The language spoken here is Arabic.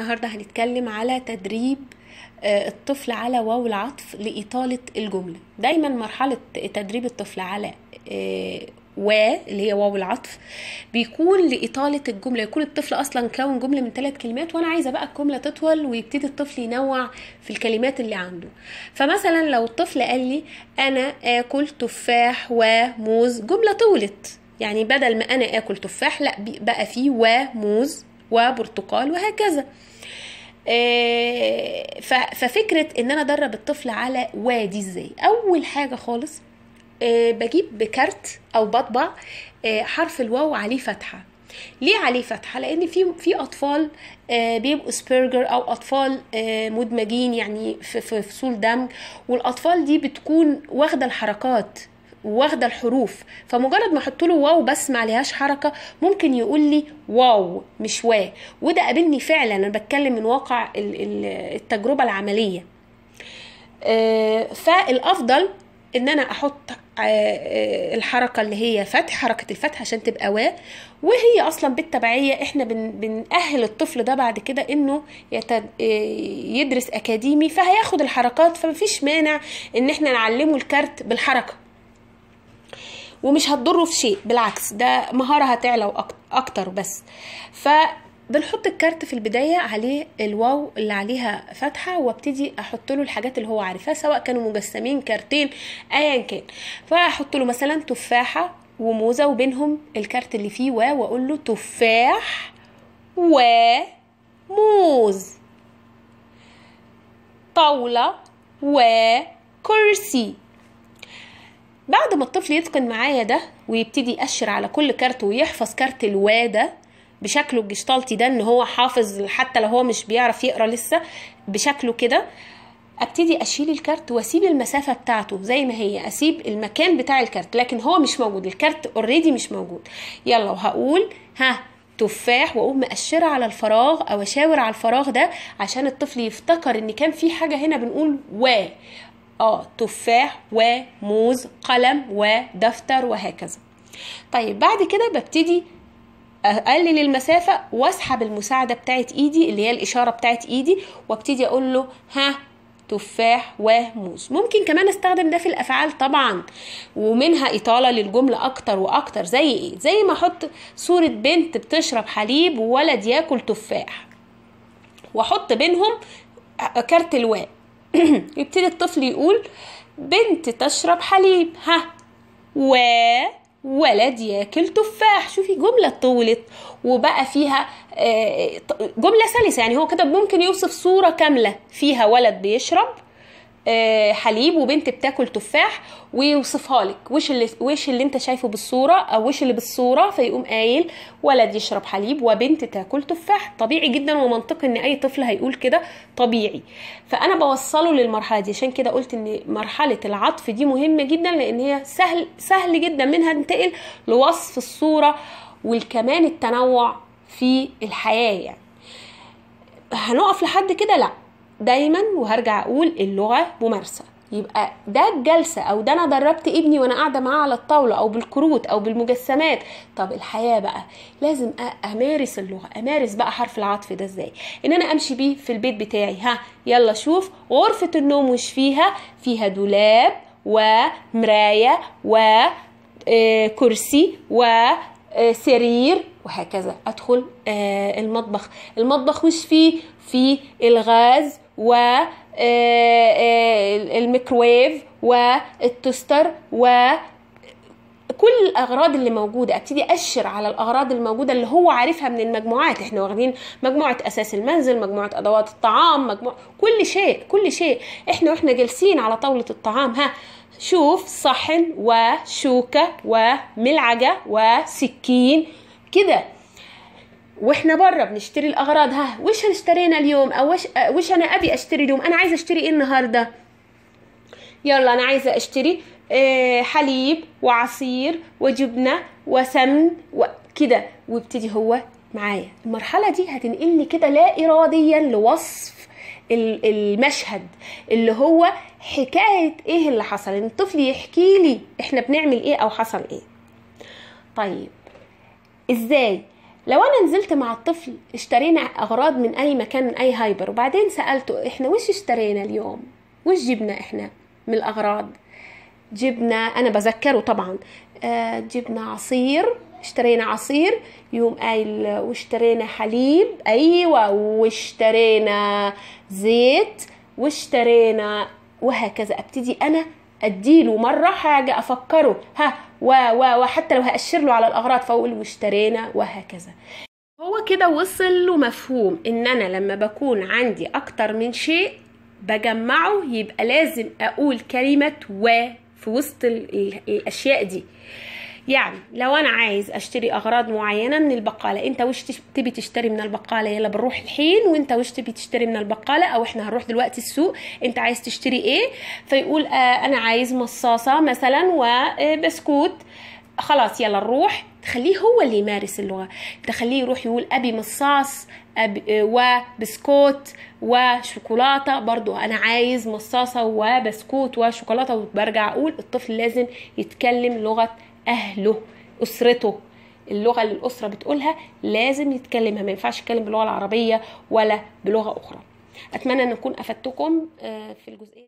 النهارده هنتكلم على تدريب آه، الطفل على واو العطف لإطالة الجملة دايما مرحلة تدريب الطفل على آه، و اللي هي واو العطف بيكون لإطالة الجملة يكون الطفل أصلا كون جملة من ثلاث كلمات وأنا عايزة بقى الجملة تطول ويبتدي الطفل ينوع في الكلمات اللي عنده فمثلا لو الطفل قال لي أنا آكل تفاح وموز جملة طولت يعني بدل ما أنا آكل تفاح لا بقى فيه وموز وبرتقال وهكذا آه، ففكرة ان انا ادرب الطفل على وادي ازاي اول حاجة خالص آه، بجيب بكارت او بطبع آه، حرف الواو عليه فتحة ليه عليه فتحه لان في في اطفال بيبقوا سبيرجر او اطفال مدمجين يعني في فصول دمج والاطفال دي بتكون واخده الحركات واخده الحروف فمجرد ما احط له واو بس ما عليهاش حركه ممكن يقول لي واو مش وا وده قابلني فعلا انا بتكلم من واقع التجربه العمليه آه، فالافضل ان انا احط آه، آه، الحركه اللي هي فتح حركه الفتح عشان تبقى وا وهي اصلا بالتبعيه احنا بنأهل الطفل ده بعد كده انه يدرس اكاديمي فهياخد الحركات فمفيش مانع ان احنا نعلمه الكارت بالحركه ومش هتضره في شيء بالعكس ده مهاره هتعلى اكتر بس ف بنحط الكارت في البداية عليه الواو اللي عليها فتحة وابتدي احط له الحاجات اللي هو عارفها سواء كانوا مجسمين كارتين ايا كان فاحط له مثلا تفاحة وموزة وبينهم الكارت اللي فيه واو واقول له تفاح وموز طاولة وكرسي بعد ما الطفل يتقن معايا ده ويبتدي يأشر على كل كارت ويحفظ كارت الوا ده بشكله الجشتالتي ده ان هو حافظ حتى لو هو مش بيعرف يقرا لسه بشكله كده ابتدي اشيل الكارت واسيب المسافه بتاعته زي ما هي اسيب المكان بتاع الكارت لكن هو مش موجود الكارت اوريدي مش موجود يلا وهقول ها تفاح واقوم مقشره على الفراغ او اشاور على الفراغ ده عشان الطفل يفتكر ان كان في حاجه هنا بنقول وا اه تفاح وموز قلم ودفتر وهكذا طيب بعد كده ببتدي اقلل المسافه واسحب المساعده بتاعت ايدي اللي هي الاشاره بتاعت ايدي وابتدي اقول له ها تفاح وموز ممكن كمان استخدم ده في الافعال طبعا ومنها اطاله للجمله اكتر واكتر زي ايه زي ما احط صوره بنت بتشرب حليب وولد ياكل تفاح واحط بينهم كارت الواء يبتدي الطفل يقول بنت تشرب حليب ها و ولد ياكل تفاح شوفي جمله طولت وبقى فيها آه، جمله سلسه يعني هو كده ممكن يوصف صوره كامله فيها ولد بيشرب آه، حليب وبنت بتاكل تفاح ويوصفها لك وش اللي وش اللي انت شايفه بالصوره او وش اللي بالصوره فيقوم قايل ولد يشرب حليب وبنت تاكل تفاح طبيعي جدا ومنطقي ان اي طفل هيقول كده طبيعي فانا بوصله للمرحله دي عشان كده قلت ان مرحله العطف دي مهمه جدا لان هي سهل سهل جدا منها انتقل لوصف الصوره والكمان التنوع في الحياه يعني هنقف لحد كده لا دايما وهرجع اقول اللغه ممارسه يبقى ده الجلسه او ده انا دربت ابني وانا قاعده معاه على الطاوله او بالكروت او بالمجسمات طب الحياه بقى لازم امارس اللغه امارس بقى حرف العطف ده ازاي ان انا امشي بيه في البيت بتاعي ها يلا شوف غرفه النوم وش فيها فيها دولاب ومرايه وكرسي آه، وسرير آه، وهكذا ادخل آه، المطبخ المطبخ وش فيه في الغاز و آه، آه، الميكرويف والتوستر و كل الاغراض اللي موجوده ابتدي اشر على الاغراض الموجوده اللي هو عارفها من المجموعات احنا واخدين مجموعه اساس المنزل مجموعه ادوات الطعام مجموعه كل شيء كل شيء احنا واحنا جالسين على طاوله الطعام ها شوف صحن وشوكه وملعقه وسكين كده واحنا بره بنشتري الاغراض ها وش اشترينا اليوم او وش, أه، وش انا ابي اشتري اليوم انا عايزه اشتري ايه النهارده يلا انا عايزه اشتري آه، حليب وعصير وجبنه وسمن وكده ويبتدي هو معايا المرحله دي هتنقلني كده لا اراديا لوصف المشهد اللي هو حكايه ايه اللي حصل ان الطفل يحكي لي احنا بنعمل ايه او حصل ايه طيب ازاي لو انا نزلت مع الطفل اشترينا اغراض من اي مكان من اي هايبر وبعدين سالته احنا وش اشترينا اليوم وش جبنا احنا من الاغراض جبنا انا بذكره طبعا آه جبنا عصير اشترينا عصير يوم قايل واشترينا حليب ايوه واشترينا زيت واشترينا وهكذا ابتدي انا اديله مره حاجه افكره ها و و وحتى لو هأشر له على الأغراض فأقول واشترينا وهكذا هو كده وصل له مفهوم ان انا لما بكون عندي اكتر من شيء بجمعه يبقى لازم اقول كلمة و في وسط الاشياء دي يعني لو انا عايز اشتري اغراض معينه من البقاله انت وش تبي تشتري من البقاله يلا بنروح الحين وانت وش تبي تشتري من البقاله او احنا هنروح دلوقتي السوق انت عايز تشتري ايه فيقول آه انا عايز مصاصه مثلا وبسكوت آه، خلاص يلا نروح تخليه هو اللي يمارس اللغة تخليه يروح يقول أبي مصاص أبي آه، وبسكوت وشوكولاتة برضو أنا عايز مصاصة وبسكوت وشوكولاتة وبرجع أقول الطفل لازم يتكلم لغة اهله اسرته اللغه اللي الاسره بتقولها لازم يتكلمها ما ينفعش يتكلم باللغه العربيه ولا بلغه اخرى اتمنى ان اكون افدتكم آه، في الجزئيه